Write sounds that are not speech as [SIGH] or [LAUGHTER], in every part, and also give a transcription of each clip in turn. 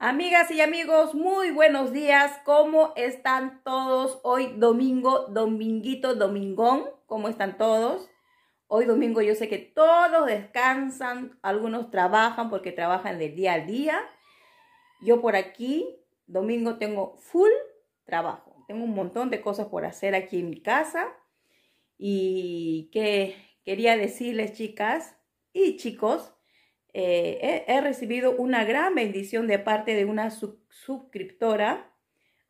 Amigas y amigos, muy buenos días. ¿Cómo están todos hoy domingo, dominguito, domingón? ¿Cómo están todos? Hoy domingo yo sé que todos descansan, algunos trabajan porque trabajan del día al día. Yo por aquí, domingo tengo full trabajo. Tengo un montón de cosas por hacer aquí en mi casa. Y que quería decirles, chicas y chicos, eh, he, recibido una gran bendición de parte de una suscriptora,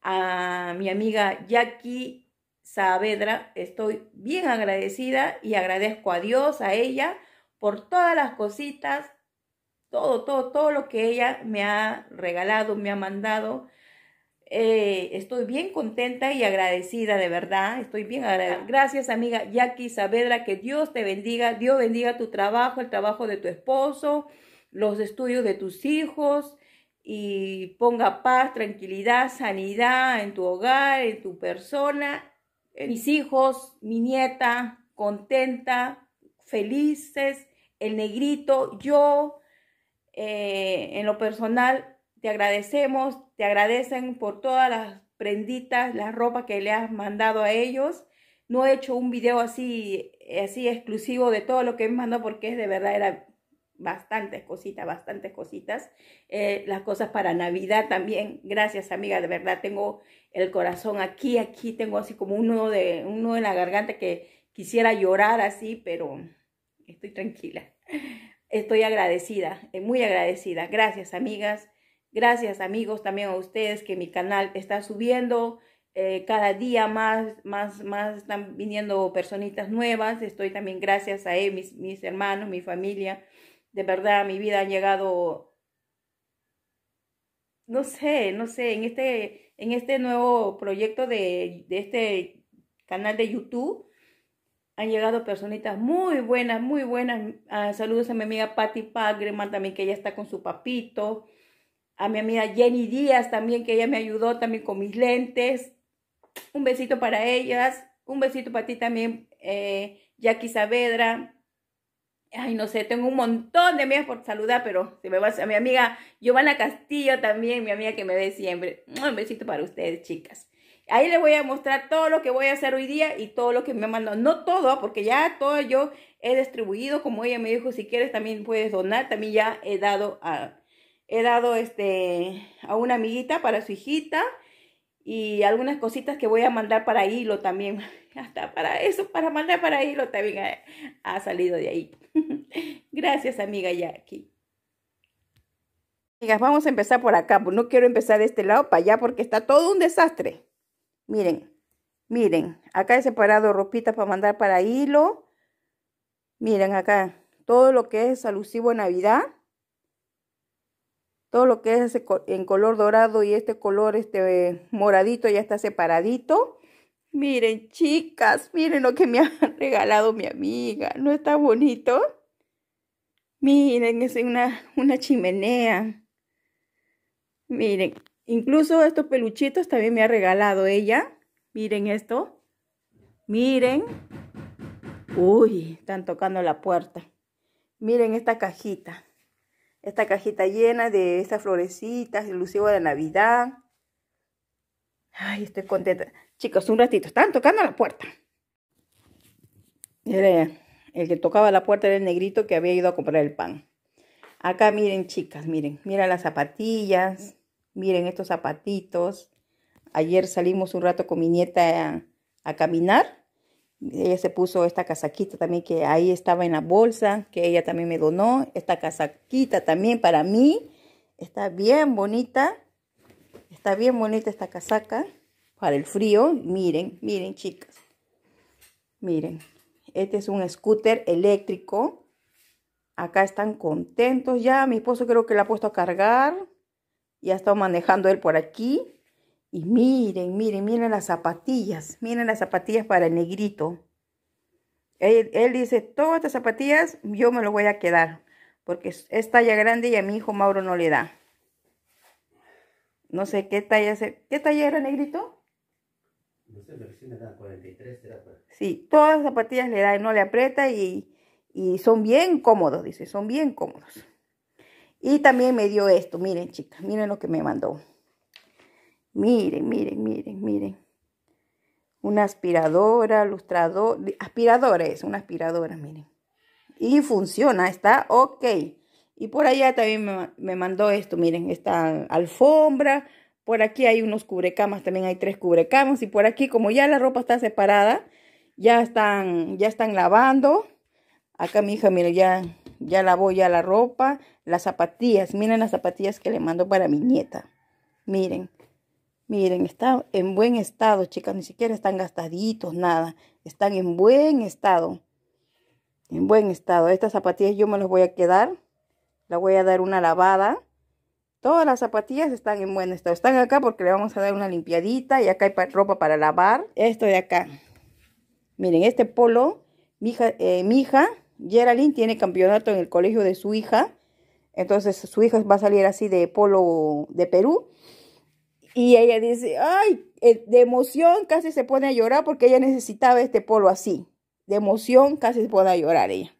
a mi amiga Jackie Saavedra. Estoy bien agradecida y agradezco a Dios, a ella, por todas las cositas, todo, todo, todo lo que ella me ha regalado, me ha mandado eh, estoy bien contenta y agradecida, de verdad. Estoy bien agradecida. Ah. Gracias, amiga Jackie Saavedra. Que Dios te bendiga. Dios bendiga tu trabajo, el trabajo de tu esposo, los estudios de tus hijos. Y ponga paz, tranquilidad, sanidad en tu hogar, en tu persona. mis hijos, mi nieta, contenta, felices. El negrito, yo, eh, en lo personal, te agradecemos, te agradecen por todas las prenditas, las ropas que le has mandado a ellos. No he hecho un video así, así exclusivo de todo lo que me mandó porque es de verdad era bastantes cositas, bastantes cositas. Eh, las cosas para Navidad también. Gracias, amiga. De verdad, tengo el corazón aquí, aquí. Tengo así como un de, un nudo en la garganta que quisiera llorar así, pero estoy tranquila. Estoy agradecida, eh, muy agradecida. Gracias, amigas. Gracias amigos también a ustedes que mi canal está subiendo. Eh, cada día más, más, más están viniendo personitas nuevas. Estoy también gracias a él, mis, hermanos, mi familia. De verdad, mi vida ha llegado, no sé, no sé, en este, en este nuevo proyecto de, este canal de YouTube han llegado personitas muy buenas, muy buenas. Ah, saludos a mi amiga Patti Pagreman también, que ella está con su papito a mi amiga Jenny Díaz también, que ella me ayudó también con mis lentes. Un besito para ellas, un besito para ti también, eh, Jackie Saavedra. Ay, no sé, tengo un montón de amigas por saludar, pero se me a mi amiga Giovanna Castillo también, mi amiga que me ve siempre. Un besito para ustedes, chicas. Ahí les voy a mostrar todo lo que voy a hacer hoy día y todo lo que me mandó. No todo, porque ya todo yo he distribuido, como ella me dijo, si quieres también puedes donar, también ya he dado a, he dado este, a una amiguita para su hijita y algunas cositas que voy a mandar para hilo también. [LAUGHS] Hasta para eso, para mandar para hilo también ha, salido de ahí. [LAUGHS] Gracias, amiga Jackie. Amigas, vamos a empezar por acá. Pues, no quiero empezar de este lado para allá porque está todo un desastre. Miren, miren, acá he separado ropita para mandar para hilo. Miren acá, todo lo que es alusivo a Navidad todo lo que es en color dorado y este color este eh, moradito ya está separadito. Miren, chicas, miren lo que me [LAUGHS] ha regalado mi amiga. ¿No está bonito? Miren, es una, una chimenea. Miren, incluso estos peluchitos también me ha regalado ella. Miren esto. Miren. Uy, están tocando la puerta. Miren esta cajita esta cajita llena de estas florecitas ilusivo de Navidad. Ay, estoy contenta. Chicos, un ratito, están tocando la puerta. Miren, el que tocaba la puerta era el negrito que había ido a comprar el pan. Acá miren, chicas, miren, miren las zapatillas, miren estos zapatitos. Ayer salimos un rato con mi nieta a caminar ella se puso esta casaquita también que ahí estaba en la bolsa, que ella también me donó. Esta casaquita también para mí. Está bien bonita. Está bien bonita esta casaca para el frío. Miren, miren chicas. Miren, este es un scooter eléctrico. Acá están contentos ya. Mi esposo creo que la ha puesto a cargar. Ya está manejando él por aquí. Y miren, miren, miren las zapatillas. Miren las zapatillas para el negrito. Él, dice, todas estas zapatillas yo me lo voy a quedar. Porque es talla grande y a mi hijo Mauro no le da. No sé qué talla es. ¿Qué talla era negrito? No sé, me da 43, Sí, todas las zapatillas le da y no le aprieta y, y son bien cómodos, dice, son bien cómodos. Y también me dio esto, miren chicas, miren lo que me mandó. Miren, miren, miren, miren. Una aspiradora, lustrador, aspiradora es, una aspiradora, miren. Y funciona, está ok. Y por allá también me, mandó esto, miren, esta alfombra. Por aquí hay unos cubrecamas, también hay tres cubrecamas. Y por aquí, como ya la ropa está separada, ya están, ya están lavando. Acá mi hija, miren, ya, ya lavó ya la ropa. Las zapatillas, miren las zapatillas que le mando para mi nieta. Miren, Miren, están en buen estado, chicas. Ni siquiera están gastaditos, nada. Están en buen estado. En buen estado. Estas zapatillas yo me las voy a quedar. La voy a dar una lavada. Todas las zapatillas están en buen estado. Están acá porque le vamos a dar una limpiadita. Y acá hay ropa para lavar. Esto de acá. Miren, este polo, mi hija, eh, mi hija, Geraldine, tiene campeonato en el colegio de su hija. Entonces su hija va a salir así de polo de Perú. Y ella dice, ay, eh, de emoción casi se pone a llorar porque ella necesitaba este polo así. De emoción casi se pone a llorar ella.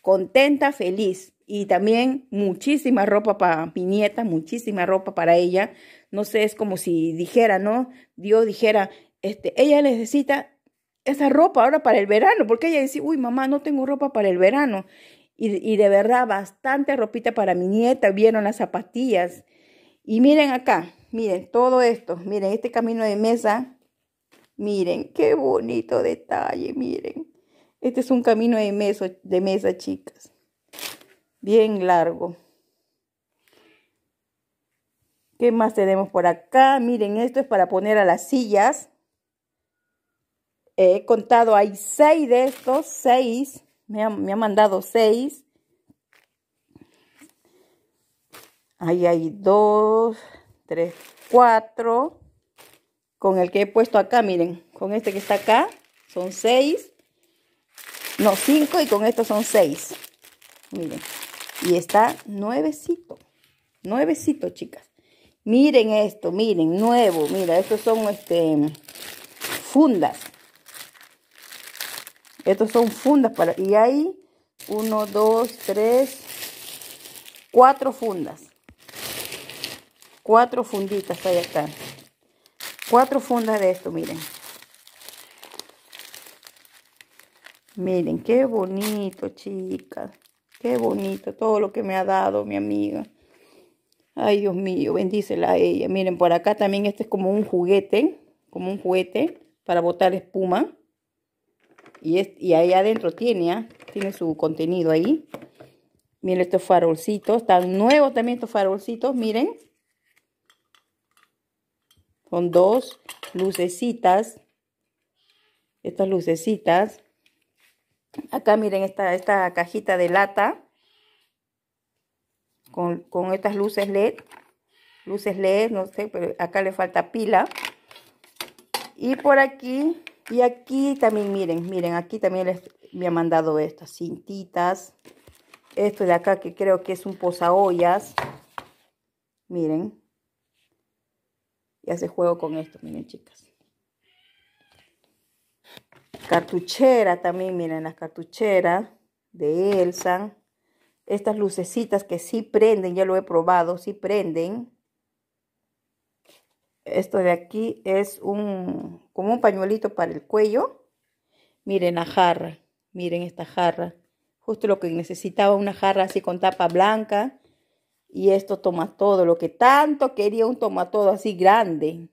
Contenta, feliz. Y también muchísima ropa para mi nieta, muchísima ropa para ella. No sé, es como si dijera, ¿no? Dios dijera, este, ella necesita esa ropa ahora para el verano, porque ella dice, uy, mamá, no tengo ropa para el verano. Y, y, de verdad, bastante ropita para mi nieta, vieron las zapatillas. Y miren acá, Miren, todo esto, miren, este camino de mesa, miren, qué bonito detalle, miren. Este es un camino de mesa, de mesa chicas. Bien largo. ¿Qué más tenemos por acá? Miren, esto es para poner a las sillas. He contado, hay seis de estos, seis. Me ha me mandado seis. Ahí hay dos, 3, 4. Con el que he puesto acá, miren, con este que está acá, son 6. No, 5 y con estos son 6. Miren. Y está nuevecito. Nuevecito, chicas. Miren esto, miren, nuevo. Mira, estos son este, fundas. Estos son fundas para... Y ahí 1, 2, 3, 4 fundas cuatro funditas ahí están. Cuatro fundas de esto, miren. Miren, qué bonito, chicas. Qué bonito todo lo que me ha dado mi amiga. Ay, Dios mío, bendícela a ella. Miren, por acá también este es como un juguete, como un juguete para botar espuma. Y, es, ahí adentro tiene, ¿ah? tiene su contenido ahí. Miren estos farolcitos, están nuevos también estos farolcitos, miren con dos lucecitas. Estas lucecitas. Acá miren esta, esta cajita de lata. Con, estas luces LED. Luces LED, no sé, pero acá le falta pila. Y por aquí, y aquí también, miren, miren, aquí también les, me ha mandado estas cintitas. Esto de acá que creo que es un posaollas. Miren, y hace juego con esto, miren chicas. Cartuchera también, miren las cartucheras de Elsa. Estas lucecitas que sí prenden, ya lo he probado, sí prenden. Esto de aquí es un, como un pañuelito para el cuello. Miren la jarra, miren esta jarra. Justo lo que necesitaba, una jarra así con tapa blanca y esto toma todo, lo que tanto quería un tomatodo así grande.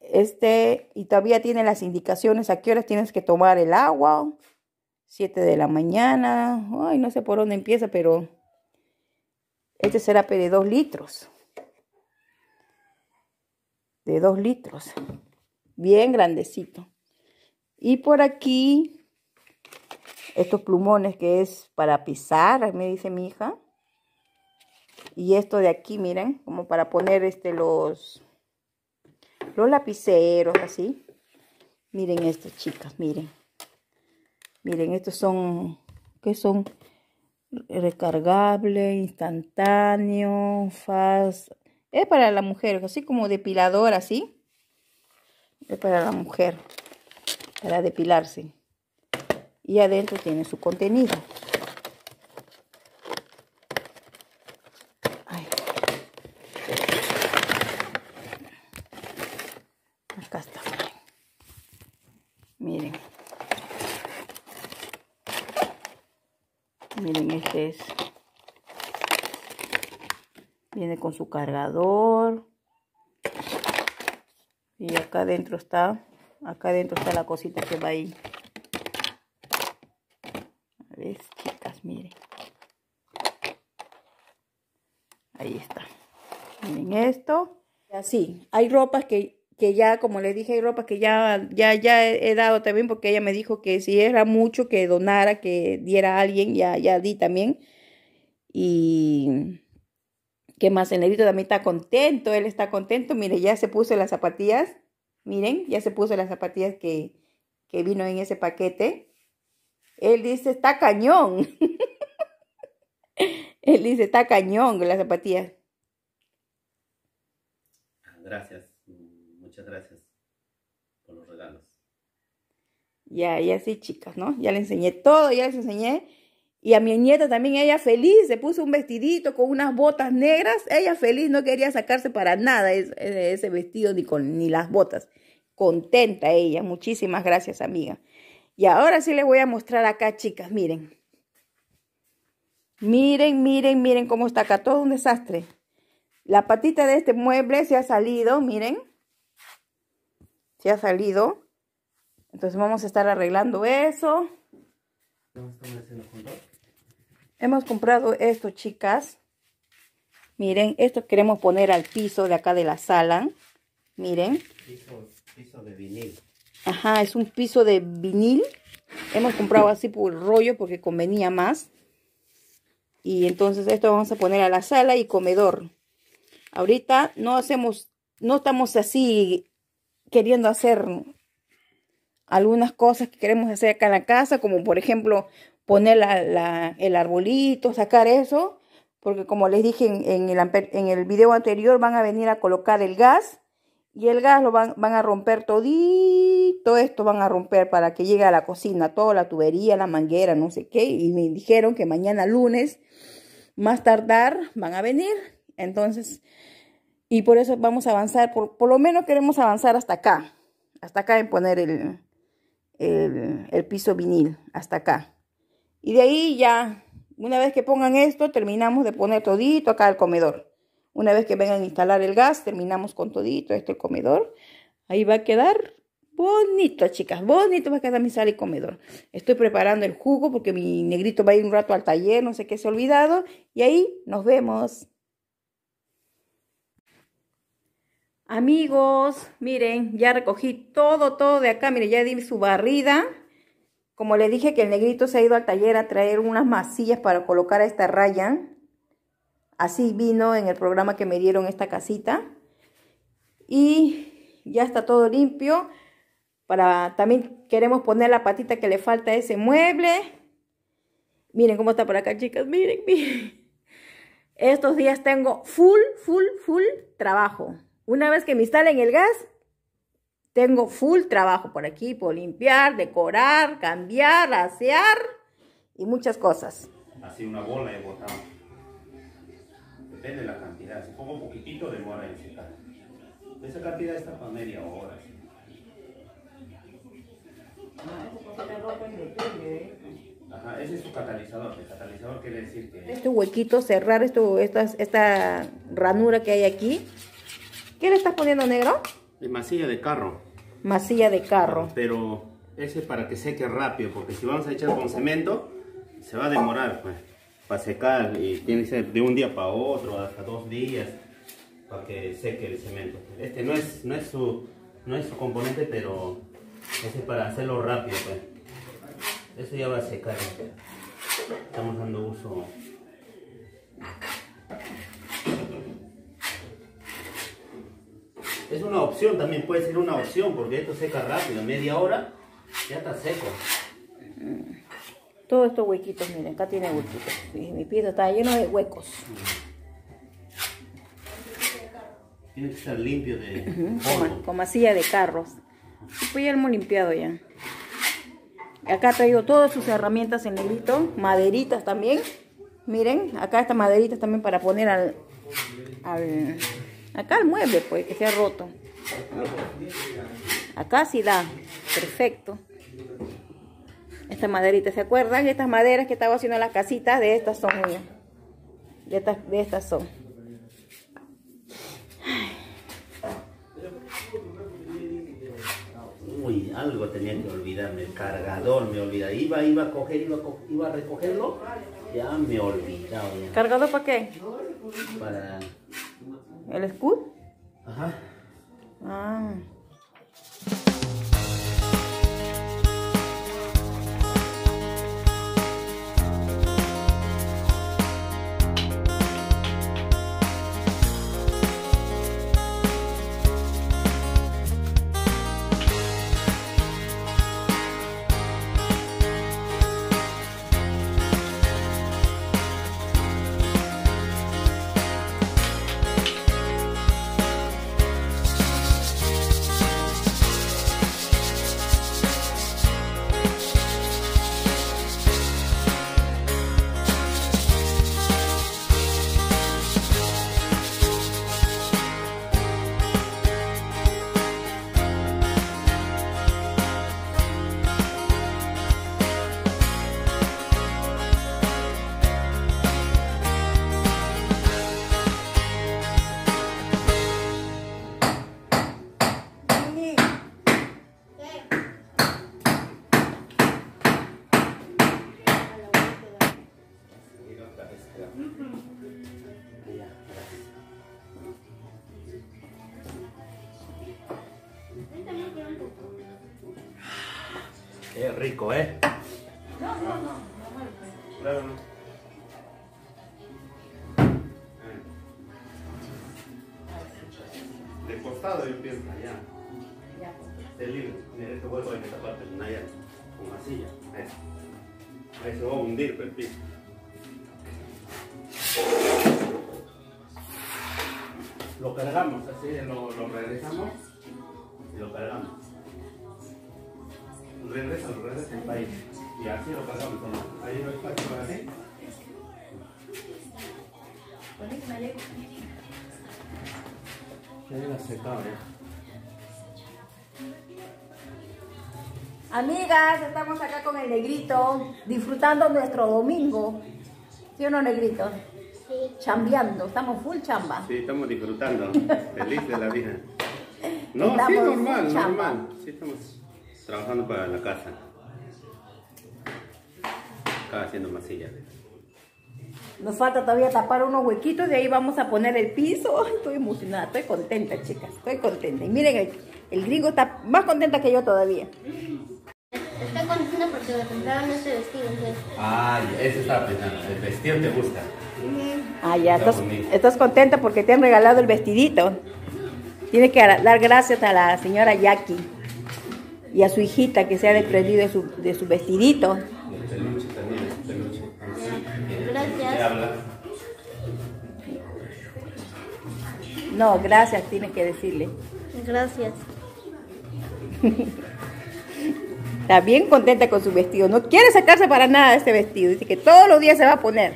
Este, y todavía tiene las indicaciones a qué horas tienes que tomar el agua. 7 de la mañana. Ay, no sé por dónde empieza, pero este será de 2 litros. De 2 litros. Bien grandecito. Y por aquí, estos plumones que es para pisar, me dice mi hija y esto de aquí, miren, como para poner este los, los lapiceros, así. Miren esto, chicas, miren. Miren, estos son, ¿qué son? Recargable, instantáneo, fast. Es para la mujer, así como depilador, así. Es para la mujer, para depilarse. Y adentro tiene su contenido. Miren. Miren, este es. Viene con su cargador. Y acá adentro está. Acá adentro está la cosita que va ahí. A ver, chicas, miren. Ahí está. Miren esto. Así, hay ropas que que ya, como le dije, hay ropa que ya, ya, ya he dado también, porque ella me dijo que si era mucho que donara, que diera a alguien, ya, ya di también. Y que más, el también está contento, él está contento, mire, ya se puso las zapatillas, miren, ya se puso las zapatillas que, que vino en ese paquete. Él dice, está cañón. [LAUGHS] él dice, está cañón las zapatillas. Ah, gracias gracias por los regalos. Ya, ya sí, chicas, ¿no? Ya le enseñé todo, ya les enseñé. Y a mi nieta también, ella feliz, se puso un vestidito con unas botas negras. Ella feliz, no quería sacarse para nada eh, ese, vestido ni, con, ni las botas. Contenta ella, muchísimas gracias, amiga. Y ahora sí les voy a mostrar acá, chicas, miren. Miren, miren, miren cómo está acá, todo un desastre. La patita de este mueble se ha salido, miren. Se ha salido. Entonces vamos a estar arreglando eso. Hemos comprado esto, chicas. Miren, esto queremos poner al piso de acá de la sala. Miren. Piso, piso de vinil. Ajá, es un piso de vinil. Hemos comprado así por rollo porque convenía más. Y entonces esto vamos a poner a la sala y comedor. Ahorita no hacemos, no estamos así queriendo hacer algunas cosas que queremos hacer acá en la casa, como por ejemplo poner el arbolito, sacar eso, porque como les dije en, el, video anterior, van a venir a colocar el gas y el gas lo van, van a romper todito, esto van a romper para que llegue a la cocina, toda la tubería, la manguera, no sé qué, y me dijeron que mañana lunes, más tardar, van a venir. Entonces, y por eso vamos a avanzar, por, lo menos queremos avanzar hasta acá, hasta acá en poner el, piso vinil, hasta acá. Y de ahí ya, una vez que pongan esto, terminamos de poner todito acá el comedor. Una vez que vengan a instalar el gas, terminamos con todito esto el comedor. Ahí va a quedar bonito, chicas. Bonito va a quedar mi sala y comedor. Estoy preparando el jugo porque mi negrito va a ir un rato al taller, no sé qué se ha olvidado. Y ahí nos vemos. Amigos, miren, ya recogí todo, todo de acá. Miren, ya di su barrida. Como le dije que el negrito se ha ido al taller a traer unas masillas para colocar a esta raya. Así vino en el programa que me dieron esta casita. Y ya está todo limpio. Para, también queremos poner la patita que le falta a ese mueble. Miren cómo está por acá, chicas. Miren, miren. Estos días tengo full, full, full trabajo. Una vez que me instalen el gas, tengo full trabajo por aquí, por limpiar, decorar, cambiar, asear y muchas cosas. Así una bola de botado. Depende de la cantidad. Si pongo un poquitito, demora en secar. Esa cantidad está para media hora. Ajá, ese es su catalizador. El catalizador quiere decir Este huequito, cerrar esto, esta, esta ranura que hay aquí ¿Qué le estás poniendo negro? masilla de carro. Masilla de carro. Pero ese es para que seque rápido, porque si vamos a echar con cemento, se va a demorar, pues, para secar. Y tiene que ser de un día para otro, hasta dos días, para que seque el cemento. Este no es, no es, su, no es su componente, pero ese es para hacerlo rápido, Eso pues. ya va a secar. Estamos dando uso es una opción también, puede ser una opción, porque esto seca rápido, media hora ya está seco. Todos estos huequitos, miren, acá tiene huequitos. mi piso está lleno de huecos. Tiene que estar limpio de... como, silla de carros. Pues ya hemos limpiado ya. Acá ha todas sus herramientas en negrito, maderitas también. Miren, acá está maderitas también para poner al Acá el mueble, pues, que se ha roto. Acá sí da. Perfecto. Esta maderita, ¿se acuerdan? Estas maderas que estaba haciendo las casitas, de estas son mías. De estas, de estas son. Uy, algo tenía que olvidarme, el cargador me olvidaba. Iba, iba a coger, iba a, iba recogerlo, ya me olvidado ¿Cargador para qué? Para ¿El escudo? Ajá. Ah. Es rico, ¿eh? No, no, no. no claro, no. De costado yo pienso allá. Este libro, mira este hueco en esta parte, allá, con la silla. Ahí se va a hundir pues, el Lo cargamos así, lo, lo regresamos y lo cargamos regresa al lugar de país. Y así lo pasamos con ahí no está para así. Amigas, estamos acá con el negrito, disfrutando nuestro domingo. ¿Sí o no, negrito? Sí. Chambeando, estamos full chamba. Sí, estamos disfrutando, [LAUGHS] feliz de la vida. [LAUGHS] No, sí, normal, normal. Sí, estamos trabajando para la casa. Acá haciendo masilla. Nos falta todavía tapar unos huequitos y ahí vamos a poner el piso. Estoy emocionada, estoy contenta, chicas. Estoy contenta. Y miren, el, el gringo está más contenta que yo todavía. Está contenta porque me compraron ese vestido. Ah, ese está pensando. El vestido te gusta. Ah, ya. Estás, estás, contenta porque te han regalado el vestidito. Tienes que dar gracias a la señora Jackie y a su hijita que se ha desprendido de, su, vestidito. Gracias. No, gracias tiene que decirle. Gracias. Está bien contenta con su vestido. No quiere sacarse para nada este vestido. Dice que todos los días se va a poner.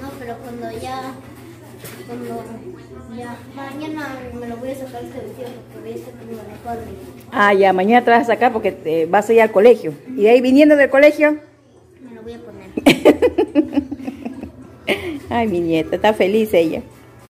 No, pero cuando ya... Ya, mañana me lo voy a sacar este vestido porque voy a me mi Ah, ya, mañana te vas a sacar porque eh, vas a ir al colegio. Y de ahí viniendo del colegio. Me lo voy a poner. [LAUGHS] Ay, mi nieta, está feliz ella.